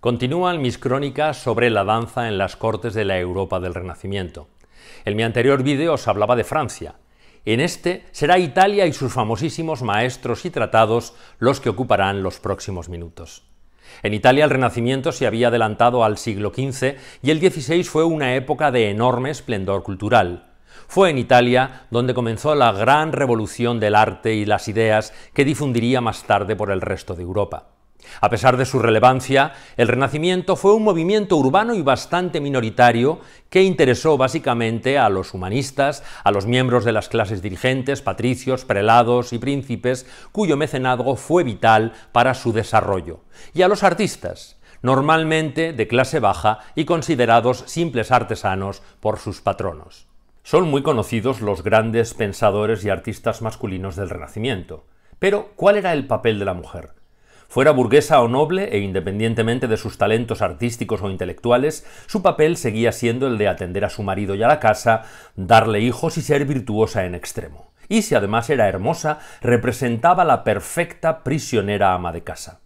Continúan mis crónicas sobre la danza en las cortes de la Europa del Renacimiento. En mi anterior vídeo os hablaba de Francia. En este será Italia y sus famosísimos maestros y tratados los que ocuparán los próximos minutos. En Italia el Renacimiento se había adelantado al siglo XV y el XVI fue una época de enorme esplendor cultural. Fue en Italia donde comenzó la gran revolución del arte y las ideas que difundiría más tarde por el resto de Europa. A pesar de su relevancia, el Renacimiento fue un movimiento urbano y bastante minoritario que interesó básicamente a los humanistas, a los miembros de las clases dirigentes, patricios, prelados y príncipes, cuyo mecenazgo fue vital para su desarrollo, y a los artistas, normalmente de clase baja y considerados simples artesanos por sus patronos. Son muy conocidos los grandes pensadores y artistas masculinos del Renacimiento. Pero, ¿cuál era el papel de la mujer? Fuera burguesa o noble, e independientemente de sus talentos artísticos o intelectuales, su papel seguía siendo el de atender a su marido y a la casa, darle hijos y ser virtuosa en extremo. Y si además era hermosa, representaba la perfecta prisionera ama de casa.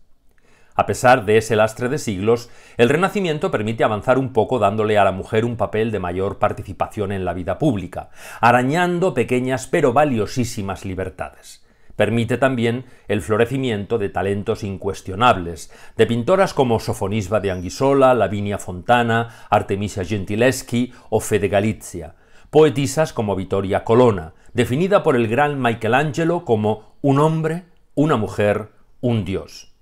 A pesar de ese lastre de siglos, el Renacimiento permite avanzar un poco dándole a la mujer un papel de mayor participación en la vida pública, arañando pequeñas pero valiosísimas libertades. Permite también el florecimiento de talentos incuestionables, de pintoras como Sofonisba de Anguissola, Lavinia Fontana, Artemisia Gentileschi o Fede Galizia, poetisas como Vittoria Colonna, definida por el gran Michelangelo como un hombre, una mujer, un dios.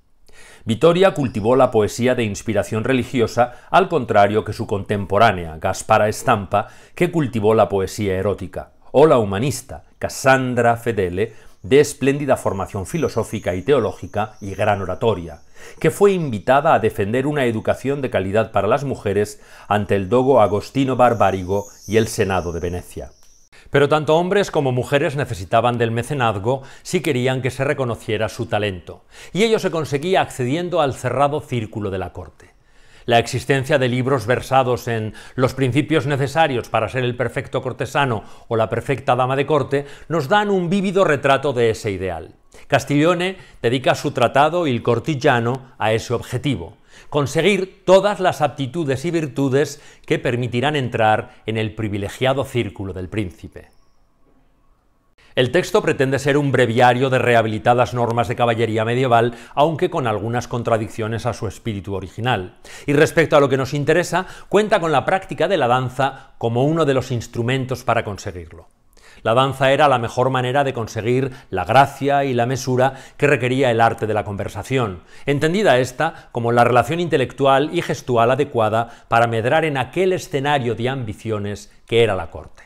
Vittoria cultivó la poesía de inspiración religiosa, al contrario que su contemporánea, Gaspara Estampa, que cultivó la poesía erótica, o la humanista, Cassandra Fedele, de espléndida formación filosófica y teológica y gran oratoria, que fue invitada a defender una educación de calidad para las mujeres ante el dogo Agostino Barbarigo y el Senado de Venecia. Pero tanto hombres como mujeres necesitaban del mecenazgo si querían que se reconociera su talento, y ello se conseguía accediendo al cerrado círculo de la corte la existencia de libros versados en los principios necesarios para ser el perfecto cortesano o la perfecta dama de corte, nos dan un vívido retrato de ese ideal. Castiglione dedica su tratado Il Cortigiano a ese objetivo, conseguir todas las aptitudes y virtudes que permitirán entrar en el privilegiado círculo del príncipe. El texto pretende ser un breviario de rehabilitadas normas de caballería medieval, aunque con algunas contradicciones a su espíritu original. Y respecto a lo que nos interesa, cuenta con la práctica de la danza como uno de los instrumentos para conseguirlo. La danza era la mejor manera de conseguir la gracia y la mesura que requería el arte de la conversación, entendida esta como la relación intelectual y gestual adecuada para medrar en aquel escenario de ambiciones que era la corte.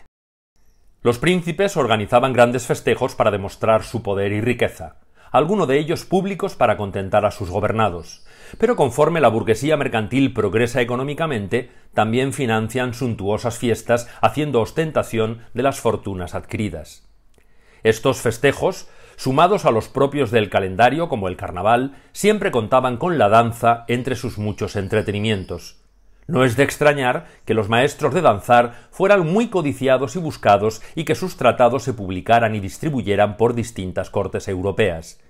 Los príncipes organizaban grandes festejos para demostrar su poder y riqueza, algunos de ellos públicos para contentar a sus gobernados. Pero conforme la burguesía mercantil progresa económicamente, también financian suntuosas fiestas haciendo ostentación de las fortunas adquiridas. Estos festejos, sumados a los propios del calendario como el carnaval, siempre contaban con la danza entre sus muchos entretenimientos, no es de extrañar que los maestros de danzar fueran muy codiciados y buscados y que sus tratados se publicaran y distribuyeran por distintas cortes europeas.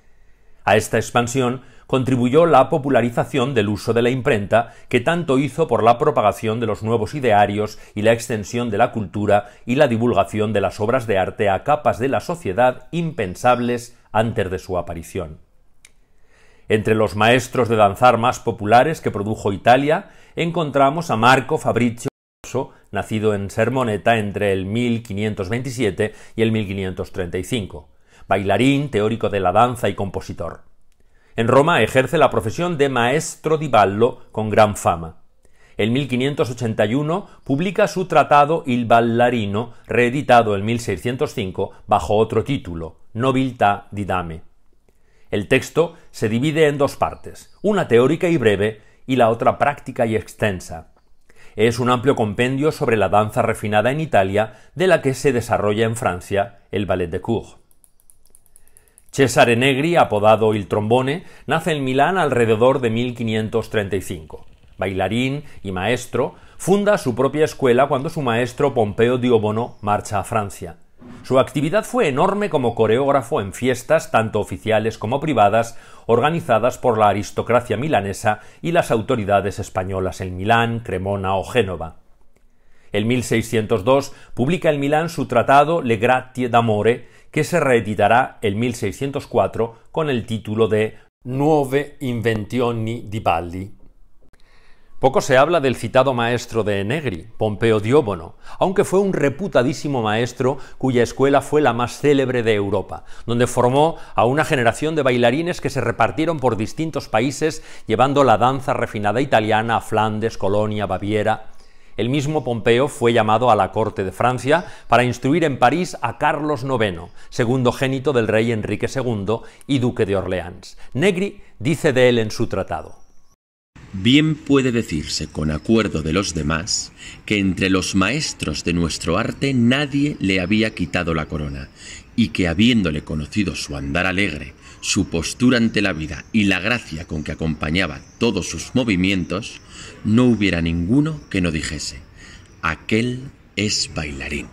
A esta expansión contribuyó la popularización del uso de la imprenta, que tanto hizo por la propagación de los nuevos idearios y la extensión de la cultura y la divulgación de las obras de arte a capas de la sociedad impensables antes de su aparición. Entre los maestros de danzar más populares que produjo Italia encontramos a Marco Fabrizio nacido en Sermoneta entre el 1527 y el 1535, bailarín, teórico de la danza y compositor. En Roma ejerce la profesión de maestro di ballo con gran fama. En 1581 publica su tratado Il ballarino, reeditado en 1605 bajo otro título, Nobiltà di Dame. El texto se divide en dos partes, una teórica y breve y la otra práctica y extensa. Es un amplio compendio sobre la danza refinada en Italia, de la que se desarrolla en Francia el ballet de cour. Cesare Negri, apodado Il Trombone, nace en Milán alrededor de 1535. Bailarín y maestro, funda su propia escuela cuando su maestro Pompeo Diobono marcha a Francia. Su actividad fue enorme como coreógrafo en fiestas, tanto oficiales como privadas, organizadas por la aristocracia milanesa y las autoridades españolas en Milán, Cremona o Génova. En 1602 publica en Milán su tratado Le Gratie d'Amore, que se reeditará en 1604 con el título de Nuove Invenzioni di Balli. Poco se habla del citado maestro de Negri, Pompeo Dióbono, aunque fue un reputadísimo maestro cuya escuela fue la más célebre de Europa, donde formó a una generación de bailarines que se repartieron por distintos países llevando la danza refinada italiana a Flandes, Colonia, Baviera. El mismo Pompeo fue llamado a la corte de Francia para instruir en París a Carlos IX, segundo génito del rey Enrique II y duque de Orleans. Negri dice de él en su tratado. Bien puede decirse con acuerdo de los demás que entre los maestros de nuestro arte nadie le había quitado la corona y que habiéndole conocido su andar alegre, su postura ante la vida y la gracia con que acompañaba todos sus movimientos, no hubiera ninguno que no dijese, aquel es bailarín.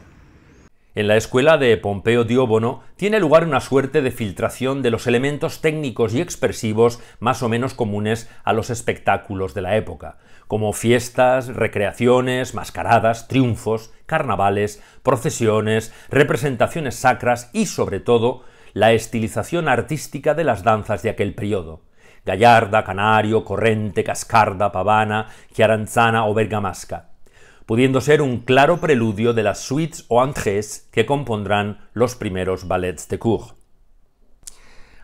En la escuela de Pompeo Dióbono tiene lugar una suerte de filtración de los elementos técnicos y expresivos más o menos comunes a los espectáculos de la época, como fiestas, recreaciones, mascaradas, triunfos, carnavales, procesiones, representaciones sacras y, sobre todo, la estilización artística de las danzas de aquel periodo. Gallarda, Canario, Corrente, Cascarda, Pavana, Chiaranzana o Bergamasca pudiendo ser un claro preludio de las suites o entrées que compondrán los primeros ballets de cour.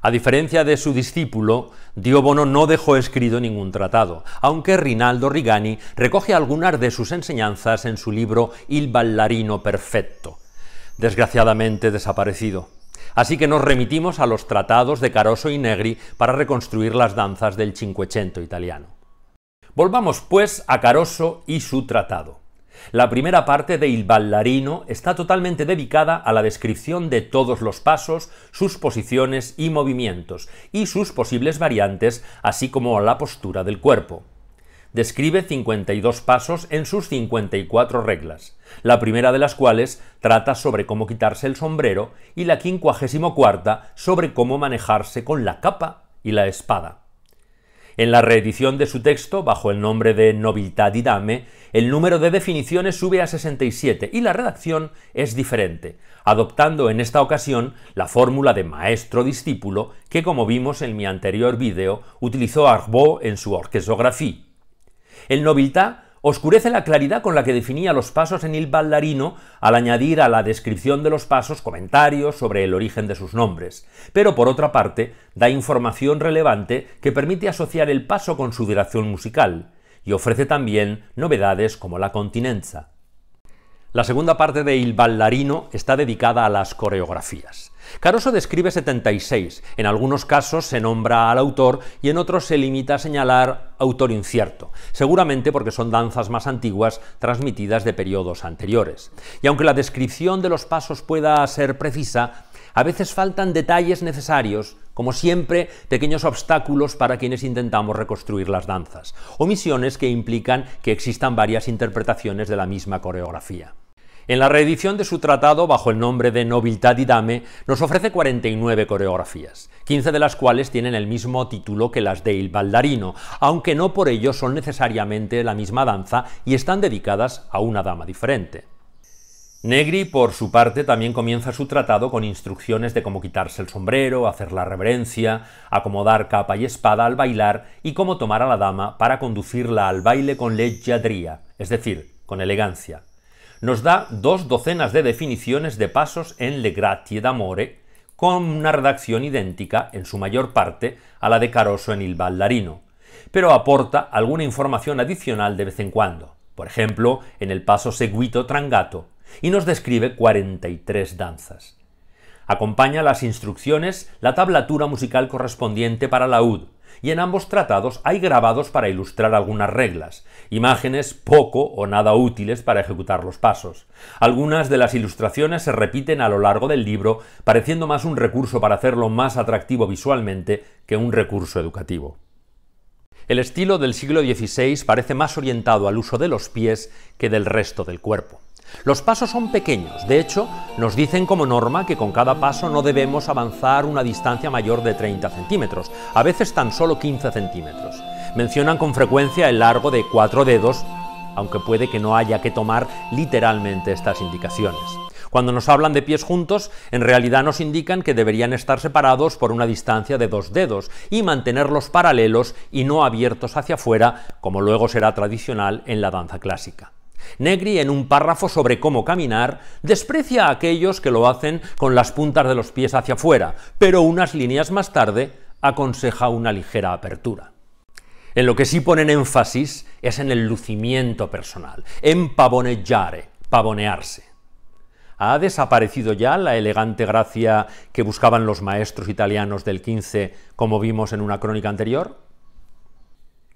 A diferencia de su discípulo, Diobono no dejó escrito ningún tratado, aunque Rinaldo Rigani recoge algunas de sus enseñanzas en su libro Il ballarino perfecto, desgraciadamente desaparecido. Así que nos remitimos a los tratados de Caroso y Negri para reconstruir las danzas del Cinquecento italiano. Volvamos pues a Caroso y su tratado. La primera parte de Il Ballarino está totalmente dedicada a la descripción de todos los pasos, sus posiciones y movimientos, y sus posibles variantes, así como a la postura del cuerpo. Describe 52 pasos en sus 54 reglas, la primera de las cuales trata sobre cómo quitarse el sombrero y la 54 sobre cómo manejarse con la capa y la espada. En la reedición de su texto, bajo el nombre de Novità di Dame, el número de definiciones sube a 67 y la redacción es diferente, adoptando en esta ocasión la fórmula de maestro-discípulo que, como vimos en mi anterior vídeo, utilizó Arbaud en su Orquesografía. El Novità oscurece la claridad con la que definía los pasos en il ballarino al añadir a la descripción de los pasos comentarios sobre el origen de sus nombres, pero por otra parte da información relevante que permite asociar el paso con su dirección musical y ofrece también novedades como la continenza. La segunda parte de Il ballarino está dedicada a las coreografías. Caroso describe 76. En algunos casos se nombra al autor y en otros se limita a señalar autor incierto, seguramente porque son danzas más antiguas transmitidas de periodos anteriores. Y aunque la descripción de los pasos pueda ser precisa, a veces faltan detalles necesarios, como siempre, pequeños obstáculos para quienes intentamos reconstruir las danzas, omisiones que implican que existan varias interpretaciones de la misma coreografía. En la reedición de su tratado bajo el nombre de Nobiltad y Dame nos ofrece 49 coreografías, 15 de las cuales tienen el mismo título que las de Il Baldarino, aunque no por ello son necesariamente la misma danza y están dedicadas a una dama diferente. Negri, por su parte, también comienza su tratado con instrucciones de cómo quitarse el sombrero, hacer la reverencia, acomodar capa y espada al bailar y cómo tomar a la dama para conducirla al baile con leggiadría, es decir, con elegancia nos da dos docenas de definiciones de pasos en Le gratie d'Amore, con una redacción idéntica, en su mayor parte, a la de Caroso en Il Ballarino, pero aporta alguna información adicional de vez en cuando, por ejemplo, en el paso Seguito Trangato, y nos describe 43 danzas. Acompaña las instrucciones la tablatura musical correspondiente para laúd, y en ambos tratados hay grabados para ilustrar algunas reglas, imágenes poco o nada útiles para ejecutar los pasos. Algunas de las ilustraciones se repiten a lo largo del libro, pareciendo más un recurso para hacerlo más atractivo visualmente que un recurso educativo. El estilo del siglo XVI parece más orientado al uso de los pies que del resto del cuerpo. Los pasos son pequeños, de hecho, nos dicen como norma que con cada paso no debemos avanzar una distancia mayor de 30 centímetros, a veces tan solo 15 centímetros. Mencionan con frecuencia el largo de cuatro dedos, aunque puede que no haya que tomar literalmente estas indicaciones. Cuando nos hablan de pies juntos, en realidad nos indican que deberían estar separados por una distancia de dos dedos y mantenerlos paralelos y no abiertos hacia afuera, como luego será tradicional en la danza clásica. Negri, en un párrafo sobre cómo caminar, desprecia a aquellos que lo hacen con las puntas de los pies hacia afuera, pero unas líneas más tarde aconseja una ligera apertura. En lo que sí ponen énfasis es en el lucimiento personal, en pavoneggiare, pavonearse. ¿Ha desaparecido ya la elegante gracia que buscaban los maestros italianos del XV, como vimos en una crónica anterior?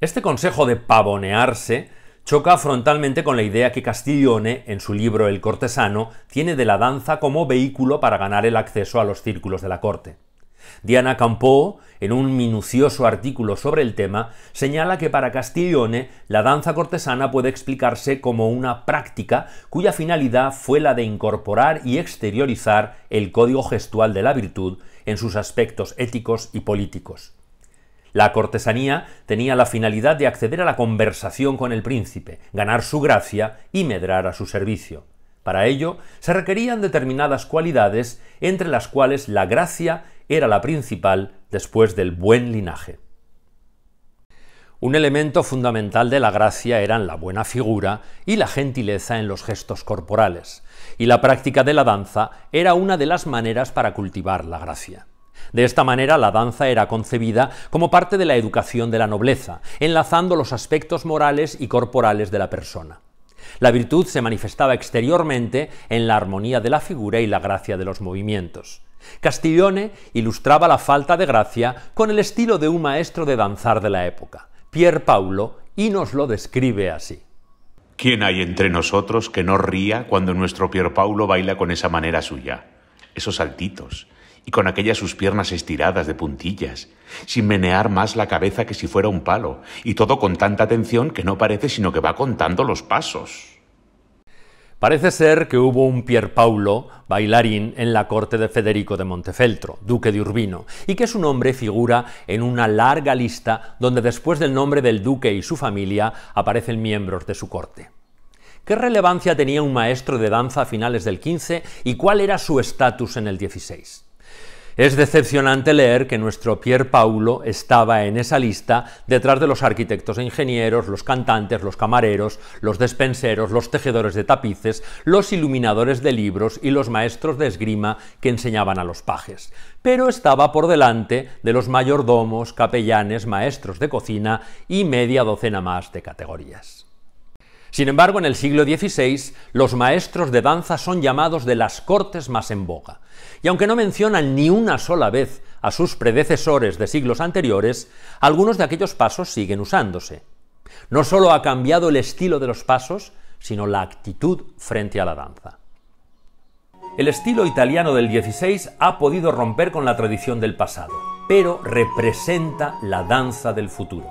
Este consejo de pavonearse choca frontalmente con la idea que Castiglione, en su libro El cortesano, tiene de la danza como vehículo para ganar el acceso a los círculos de la corte. Diana Campo, en un minucioso artículo sobre el tema, señala que para Castiglione la danza cortesana puede explicarse como una práctica cuya finalidad fue la de incorporar y exteriorizar el código gestual de la virtud en sus aspectos éticos y políticos. La cortesanía tenía la finalidad de acceder a la conversación con el príncipe, ganar su gracia y medrar a su servicio. Para ello se requerían determinadas cualidades, entre las cuales la gracia era la principal después del buen linaje. Un elemento fundamental de la gracia eran la buena figura y la gentileza en los gestos corporales, y la práctica de la danza era una de las maneras para cultivar la gracia. De esta manera, la danza era concebida como parte de la educación de la nobleza, enlazando los aspectos morales y corporales de la persona. La virtud se manifestaba exteriormente en la armonía de la figura y la gracia de los movimientos. Castiglione ilustraba la falta de gracia con el estilo de un maestro de danzar de la época, Pier Paulo, y nos lo describe así. ¿Quién hay entre nosotros que no ría cuando nuestro Pier Paulo baila con esa manera suya? Esos saltitos, y con aquellas sus piernas estiradas de puntillas, sin menear más la cabeza que si fuera un palo, y todo con tanta atención que no parece sino que va contando los pasos. Parece ser que hubo un Pierpaulo, bailarín, en la corte de Federico de Montefeltro, duque de Urbino, y que su nombre figura en una larga lista donde después del nombre del duque y su familia aparecen miembros de su corte. ¿Qué relevancia tenía un maestro de danza a finales del XV y cuál era su estatus en el XVI? Es decepcionante leer que nuestro Pierre Paulo estaba en esa lista detrás de los arquitectos e ingenieros, los cantantes, los camareros, los despenseros, los tejedores de tapices, los iluminadores de libros y los maestros de esgrima que enseñaban a los pajes. Pero estaba por delante de los mayordomos, capellanes, maestros de cocina y media docena más de categorías. Sin embargo, en el siglo XVI, los maestros de danza son llamados de las cortes más en boga. Y aunque no mencionan ni una sola vez a sus predecesores de siglos anteriores, algunos de aquellos pasos siguen usándose. No solo ha cambiado el estilo de los pasos, sino la actitud frente a la danza. El estilo italiano del XVI ha podido romper con la tradición del pasado, pero representa la danza del futuro.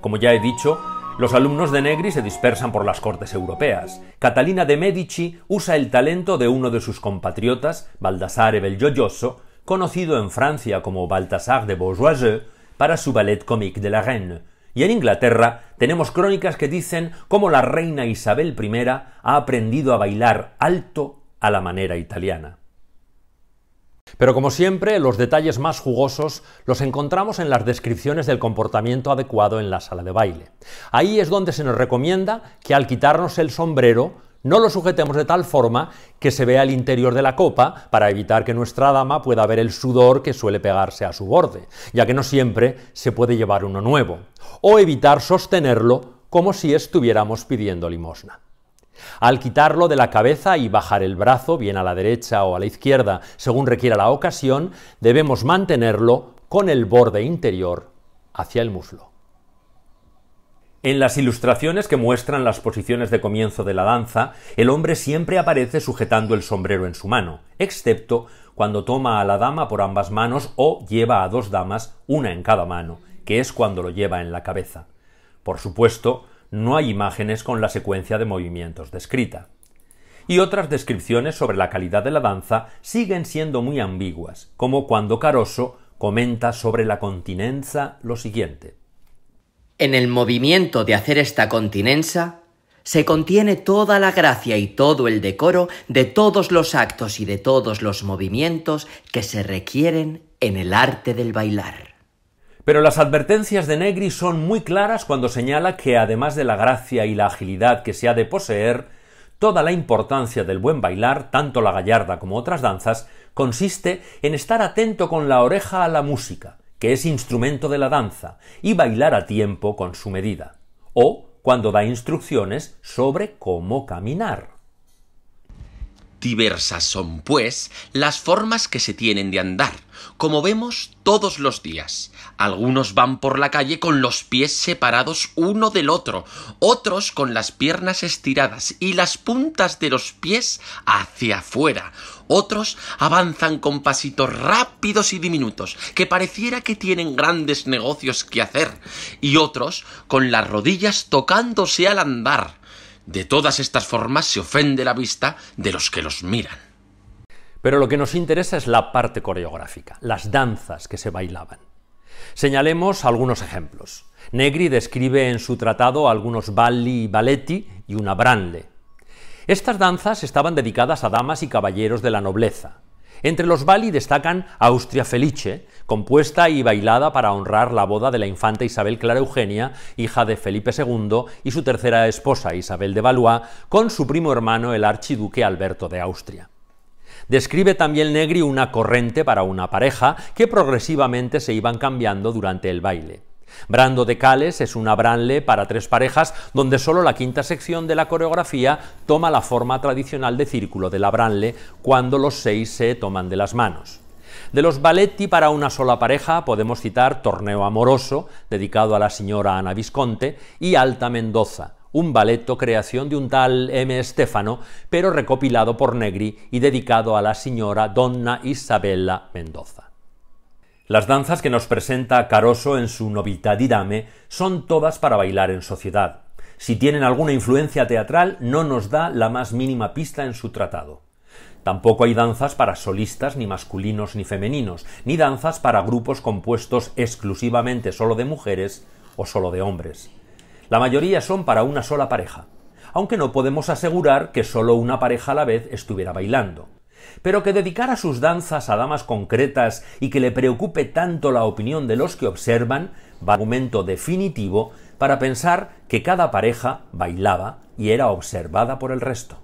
Como ya he dicho, los alumnos de Negri se dispersan por las cortes europeas. Catalina de Medici usa el talento de uno de sus compatriotas, Baldassare Belgioioso, conocido en Francia como Baltasar de Bourgeoisie, para su ballet comique de la Reine. Y en Inglaterra tenemos crónicas que dicen cómo la reina Isabel I ha aprendido a bailar alto a la manera italiana. Pero como siempre, los detalles más jugosos los encontramos en las descripciones del comportamiento adecuado en la sala de baile. Ahí es donde se nos recomienda que al quitarnos el sombrero, no lo sujetemos de tal forma que se vea el interior de la copa para evitar que nuestra dama pueda ver el sudor que suele pegarse a su borde, ya que no siempre se puede llevar uno nuevo, o evitar sostenerlo como si estuviéramos pidiendo limosna. Al quitarlo de la cabeza y bajar el brazo, bien a la derecha o a la izquierda, según requiera la ocasión, debemos mantenerlo con el borde interior hacia el muslo. En las ilustraciones que muestran las posiciones de comienzo de la danza, el hombre siempre aparece sujetando el sombrero en su mano, excepto cuando toma a la dama por ambas manos o lleva a dos damas, una en cada mano, que es cuando lo lleva en la cabeza. Por supuesto, no hay imágenes con la secuencia de movimientos descrita. Y otras descripciones sobre la calidad de la danza siguen siendo muy ambiguas, como cuando Caroso comenta sobre la continenza lo siguiente. En el movimiento de hacer esta continenza se contiene toda la gracia y todo el decoro de todos los actos y de todos los movimientos que se requieren en el arte del bailar. Pero las advertencias de Negri son muy claras cuando señala que además de la gracia y la agilidad que se ha de poseer, toda la importancia del buen bailar, tanto la gallarda como otras danzas, consiste en estar atento con la oreja a la música, que es instrumento de la danza, y bailar a tiempo con su medida, o cuando da instrucciones sobre cómo caminar. Diversas son, pues, las formas que se tienen de andar, como vemos todos los días. Algunos van por la calle con los pies separados uno del otro, otros con las piernas estiradas y las puntas de los pies hacia afuera, otros avanzan con pasitos rápidos y diminutos, que pareciera que tienen grandes negocios que hacer, y otros con las rodillas tocándose al andar. De todas estas formas se ofende la vista de los que los miran. Pero lo que nos interesa es la parte coreográfica, las danzas que se bailaban. Señalemos algunos ejemplos. Negri describe en su tratado algunos balli y balletti y una brande. Estas danzas estaban dedicadas a damas y caballeros de la nobleza. Entre los balli destacan Austria Felice, compuesta y bailada para honrar la boda de la infanta Isabel Clara Eugenia, hija de Felipe II y su tercera esposa Isabel de Valois, con su primo hermano el archiduque Alberto de Austria. Describe también Negri una corriente para una pareja que progresivamente se iban cambiando durante el baile. Brando de Cales es una branle para tres parejas donde solo la quinta sección de la coreografía toma la forma tradicional de círculo de la branle cuando los seis se toman de las manos. De los balletti para una sola pareja podemos citar Torneo Amoroso, dedicado a la señora Ana Visconte, y Alta Mendoza, un balletto creación de un tal M. Stefano, pero recopilado por Negri y dedicado a la señora Donna Isabella Mendoza. Las danzas que nos presenta Caroso en su Novità di Dame son todas para bailar en sociedad. Si tienen alguna influencia teatral, no nos da la más mínima pista en su tratado. Tampoco hay danzas para solistas, ni masculinos ni femeninos, ni danzas para grupos compuestos exclusivamente solo de mujeres o solo de hombres. La mayoría son para una sola pareja, aunque no podemos asegurar que solo una pareja a la vez estuviera bailando. Pero que dedicara sus danzas a damas concretas y que le preocupe tanto la opinión de los que observan va a definitivo para pensar que cada pareja bailaba y era observada por el resto.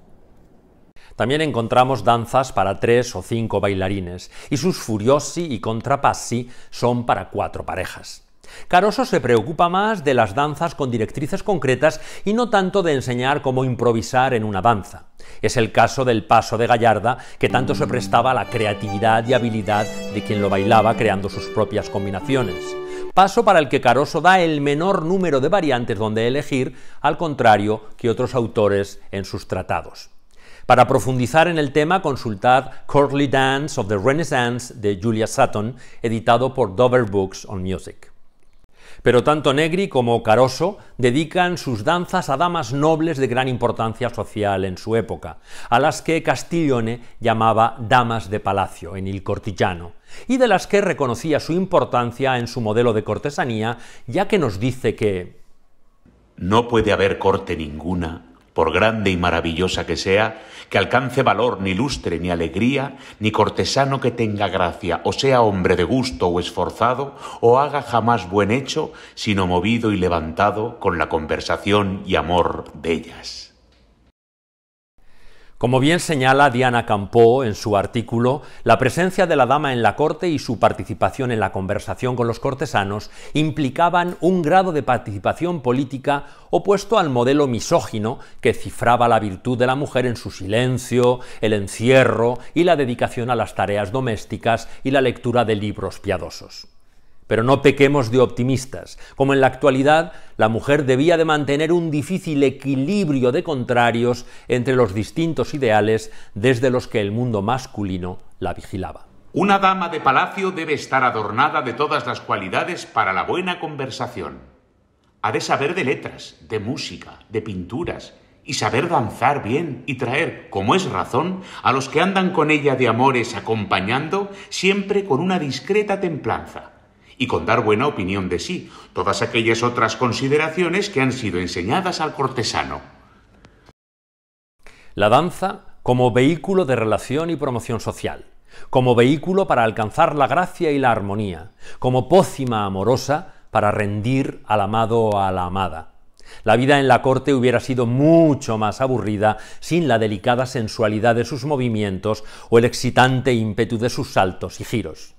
También encontramos danzas para tres o cinco bailarines, y sus furiosi y contrapassi son para cuatro parejas. Caroso se preocupa más de las danzas con directrices concretas y no tanto de enseñar cómo improvisar en una danza. Es el caso del paso de Gallarda, que tanto se prestaba a la creatividad y habilidad de quien lo bailaba creando sus propias combinaciones. Paso para el que Caroso da el menor número de variantes donde elegir, al contrario que otros autores en sus tratados. Para profundizar en el tema, consultad Courtly Dance of the Renaissance de Julia Sutton, editado por Dover Books on Music. Pero tanto Negri como Caroso dedican sus danzas a damas nobles de gran importancia social en su época, a las que Castiglione llamaba damas de palacio en il cortillano, y de las que reconocía su importancia en su modelo de cortesanía, ya que nos dice que no puede haber corte ninguna por grande y maravillosa que sea, que alcance valor, ni lustre, ni alegría, ni cortesano que tenga gracia, o sea hombre de gusto o esforzado, o haga jamás buen hecho, sino movido y levantado con la conversación y amor de ellas. Como bien señala Diana Campó en su artículo, la presencia de la dama en la corte y su participación en la conversación con los cortesanos implicaban un grado de participación política opuesto al modelo misógino que cifraba la virtud de la mujer en su silencio, el encierro y la dedicación a las tareas domésticas y la lectura de libros piadosos pero no pequemos de optimistas. Como en la actualidad, la mujer debía de mantener un difícil equilibrio de contrarios entre los distintos ideales desde los que el mundo masculino la vigilaba. Una dama de palacio debe estar adornada de todas las cualidades para la buena conversación. Ha de saber de letras, de música, de pinturas, y saber danzar bien y traer, como es razón, a los que andan con ella de amores acompañando, siempre con una discreta templanza y con dar buena opinión de sí, todas aquellas otras consideraciones que han sido enseñadas al cortesano. La danza como vehículo de relación y promoción social, como vehículo para alcanzar la gracia y la armonía, como pócima amorosa para rendir al amado o a la amada. La vida en la corte hubiera sido mucho más aburrida sin la delicada sensualidad de sus movimientos o el excitante ímpetu de sus saltos y giros.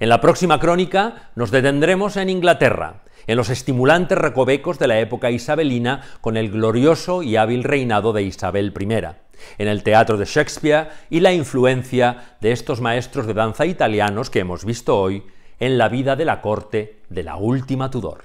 En la próxima crónica nos detendremos en Inglaterra, en los estimulantes recovecos de la época isabelina con el glorioso y hábil reinado de Isabel I, en el teatro de Shakespeare y la influencia de estos maestros de danza italianos que hemos visto hoy en la vida de la corte de la última Tudor.